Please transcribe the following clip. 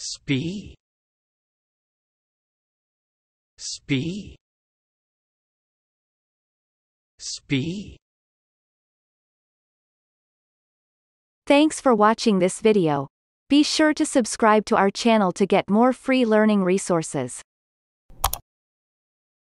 Spee Spee Spee Thanks for watching this video. Be sure to subscribe to our channel to get more free learning resources.